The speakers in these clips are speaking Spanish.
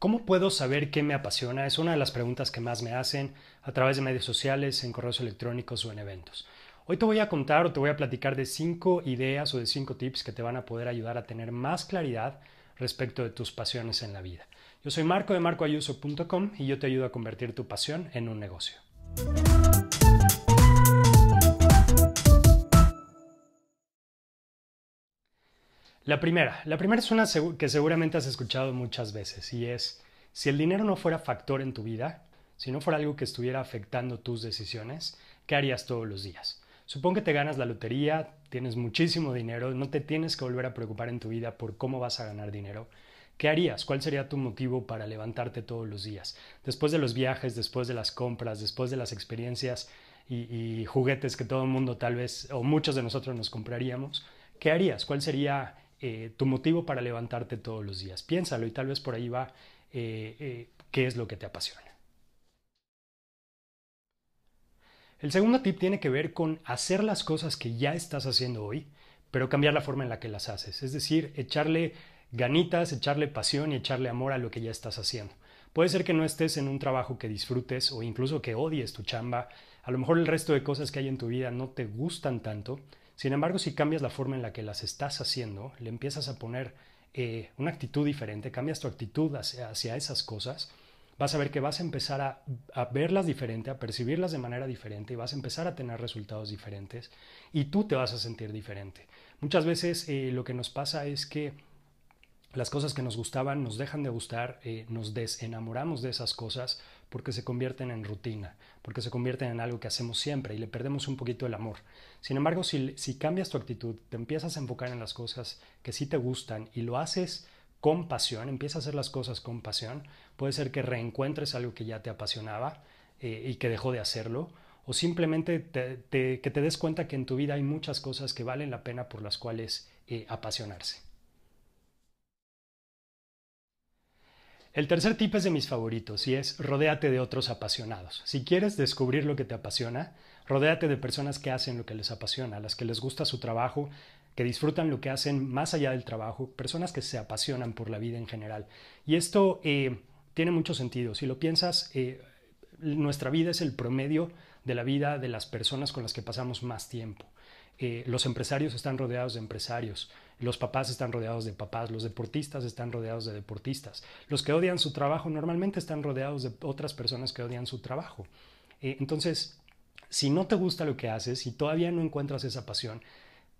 ¿Cómo puedo saber qué me apasiona? Es una de las preguntas que más me hacen a través de medios sociales, en correos electrónicos o en eventos. Hoy te voy a contar o te voy a platicar de cinco ideas o de cinco tips que te van a poder ayudar a tener más claridad respecto de tus pasiones en la vida. Yo soy Marco de marcoayuso.com y yo te ayudo a convertir tu pasión en un negocio. La primera, la primera es una que seguramente has escuchado muchas veces y es, si el dinero no fuera factor en tu vida, si no fuera algo que estuviera afectando tus decisiones, ¿qué harías todos los días? Supongo que te ganas la lotería, tienes muchísimo dinero, no te tienes que volver a preocupar en tu vida por cómo vas a ganar dinero. ¿Qué harías? ¿Cuál sería tu motivo para levantarte todos los días? Después de los viajes, después de las compras, después de las experiencias y, y juguetes que todo el mundo tal vez o muchos de nosotros nos compraríamos, ¿qué harías? ¿Cuál sería eh, tu motivo para levantarte todos los días. Piénsalo y tal vez por ahí va eh, eh, qué es lo que te apasiona. El segundo tip tiene que ver con hacer las cosas que ya estás haciendo hoy, pero cambiar la forma en la que las haces. Es decir, echarle ganitas, echarle pasión y echarle amor a lo que ya estás haciendo. Puede ser que no estés en un trabajo que disfrutes o incluso que odies tu chamba. A lo mejor el resto de cosas que hay en tu vida no te gustan tanto. Sin embargo, si cambias la forma en la que las estás haciendo, le empiezas a poner eh, una actitud diferente, cambias tu actitud hacia, esas cosas, vas a ver que vas a empezar a, verlas diferente, a percibirlas de manera diferente y vas a empezar a tener resultados diferentes y tú te vas a sentir diferente. Muchas veces eh, lo que nos pasa es que las cosas que nos gustaban nos dejan de gustar, eh, nos desenamoramos de esas cosas porque se convierten en rutina, porque se convierten en algo que hacemos siempre y le perdemos un poquito el amor. Sin embargo, si, cambias tu actitud, te empiezas a enfocar en las cosas que sí te gustan y lo haces con pasión, empiezas a hacer las cosas con pasión, puede ser que reencuentres algo que ya te apasionaba eh, y que dejó de hacerlo, o simplemente que te des cuenta que en tu vida hay muchas cosas que valen la pena por las cuales eh, apasionarse. El tercer tip es de mis favoritos y es rodéate de otros apasionados. Si quieres descubrir lo que te apasiona, rodéate de personas que hacen lo que les apasiona, las que les gusta su trabajo, que disfrutan lo que hacen más allá del trabajo, personas que se apasionan por la vida en general. Y esto eh, tiene mucho sentido. Si lo piensas, eh, nuestra vida es el promedio de la vida de las personas con las que pasamos más tiempo. Eh, los empresarios están rodeados de empresarios, los papás están rodeados de papás, los deportistas están rodeados de deportistas, los que odian su trabajo normalmente están rodeados de otras personas que odian su trabajo. Eh, entonces, si no te gusta lo que haces, y todavía no encuentras esa pasión,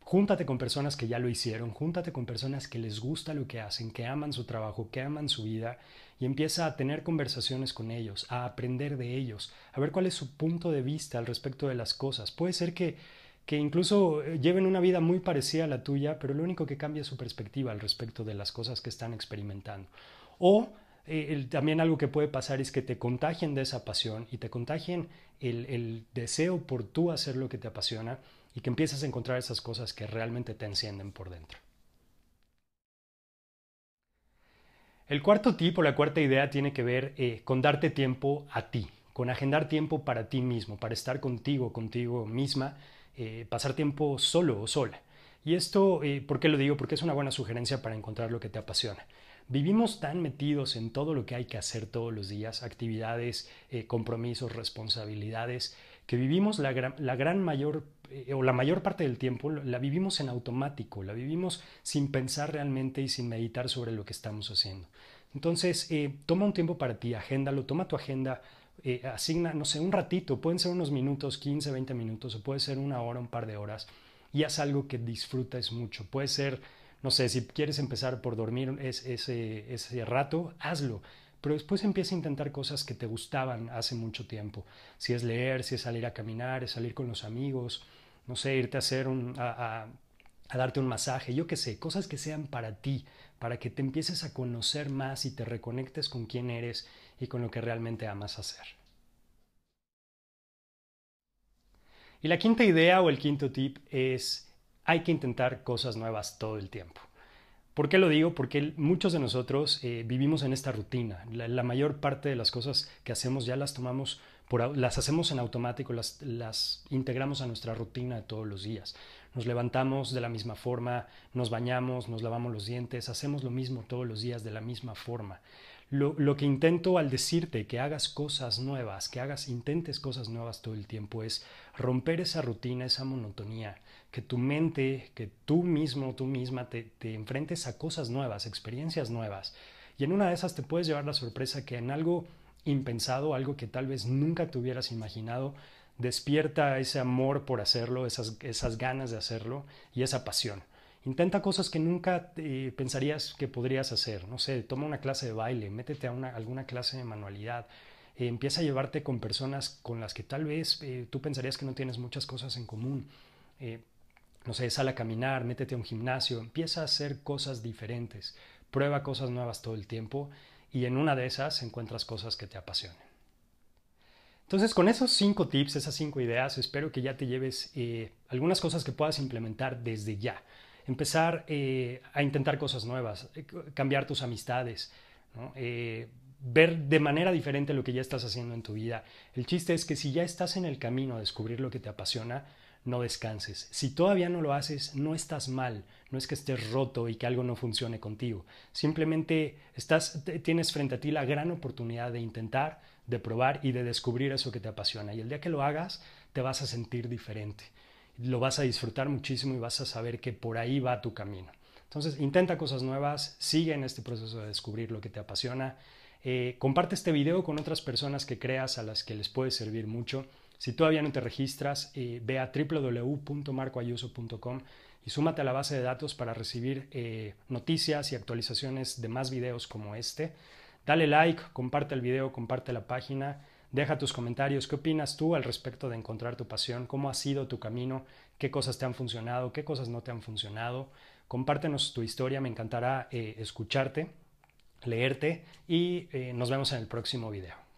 júntate con personas que ya lo hicieron, júntate con personas que les gusta lo que hacen, que aman su trabajo, que aman su vida y empieza a tener conversaciones con ellos, a aprender de ellos, a ver cuál es su punto de vista al respecto de las cosas. Puede ser que que incluso eh, lleven una vida muy parecida a la tuya, pero lo único que cambia es su perspectiva al respecto de las cosas que están experimentando. O eh, también algo que puede pasar es que te contagien de esa pasión y te contagien el, deseo por tú hacer lo que te apasiona y que empieces a encontrar esas cosas que realmente te encienden por dentro. El cuarto tipo, la cuarta idea tiene que ver eh, con darte tiempo a ti, con agendar tiempo para ti mismo, para estar contigo, contigo misma eh, pasar tiempo solo o sola. Y esto, eh, ¿por qué lo digo? Porque es una buena sugerencia para encontrar lo que te apasiona. Vivimos tan metidos en todo lo que hay que hacer todos los días, actividades, eh, compromisos, responsabilidades, que vivimos la, gran, mayor eh, o la mayor parte del tiempo la vivimos en automático, la vivimos sin pensar realmente y sin meditar sobre lo que estamos haciendo. Entonces, toma un tiempo para ti, agéndalo, toma tu agenda, eh, asigna, no sé, un ratito, pueden ser unos minutos, 15, 20 minutos, o puede ser una hora, un par de horas, y haz algo que disfrutas mucho. Puede ser, no sé, si quieres empezar por dormir ese, ese, rato, hazlo pero después empieza a intentar cosas que te gustaban hace mucho tiempo. Si es leer, si es salir a caminar, es salir con los amigos, no sé, irte a hacer un, a darte un masaje, yo qué sé, cosas que sean para ti, para que te empieces a conocer más y te reconectes con quién eres y con lo que realmente amas hacer. Y la quinta idea o el quinto tip es hay que intentar cosas nuevas todo el tiempo. ¿Por qué lo digo? Porque muchos de nosotros eh, vivimos en esta rutina. La, mayor parte de las cosas que hacemos ya las tomamos, por, las hacemos en automático, las, las integramos a nuestra rutina de todos los días. Nos levantamos de la misma forma, nos bañamos, nos lavamos los dientes, hacemos lo mismo todos los días de la misma forma. Lo, que intento al decirte que hagas cosas nuevas, que hagas, intentes cosas nuevas todo el tiempo, es romper esa rutina, esa monotonía, que tu mente, que tú mismo, tú misma te enfrentes a cosas nuevas, experiencias nuevas. Y en una de esas te puedes llevar la sorpresa que en algo impensado, algo que tal vez nunca te hubieras imaginado, Despierta ese amor por hacerlo, esas, esas ganas de hacerlo y esa pasión. Intenta cosas que nunca eh, pensarías que podrías hacer. No sé, toma una clase de baile, métete a una, alguna clase de manualidad. Eh, empieza a llevarte con personas con las que tal vez eh, tú pensarías que no tienes muchas cosas en común. no sé, sal a caminar, métete a un gimnasio, empieza a hacer cosas diferentes, prueba cosas nuevas todo el tiempo y en una de esas encuentras cosas que te apasionen. Entonces, con esos cinco tips, esas cinco ideas, espero que ya te lleves eh, algunas cosas que puedas implementar desde ya. Empezar eh, a intentar cosas nuevas, eh, cambiar tus amistades, ver de manera diferente lo que ya estás haciendo en tu vida. El chiste es que si ya estás en el camino a descubrir lo que te apasiona, no descanses. Si todavía no lo haces, no estás mal, no es que estés roto y que algo no funcione contigo. Simplemente estás, tienes frente a ti la gran oportunidad de intentar, de probar y de descubrir eso que te apasiona. Y el día que lo hagas, te vas a sentir diferente. Lo vas a disfrutar muchísimo y vas a saber que por ahí va tu camino. Entonces, intenta cosas nuevas, sigue en este proceso de descubrir lo que te apasiona. Eh, comparte este video con otras personas que creas a las que les puede servir mucho. Si todavía no te registras, eh, ve a www.marcoayuso.com y súmate a la base de datos para recibir eh, noticias y actualizaciones de más videos como este. Dale like, comparte el video, comparte la página, deja tus comentarios, qué opinas tú al respecto de encontrar tu pasión, cómo ha sido tu camino, qué cosas te han funcionado, qué cosas no te han funcionado. Compártenos tu historia, me encantará eh, escucharte, leerte y eh, nos vemos en el próximo video.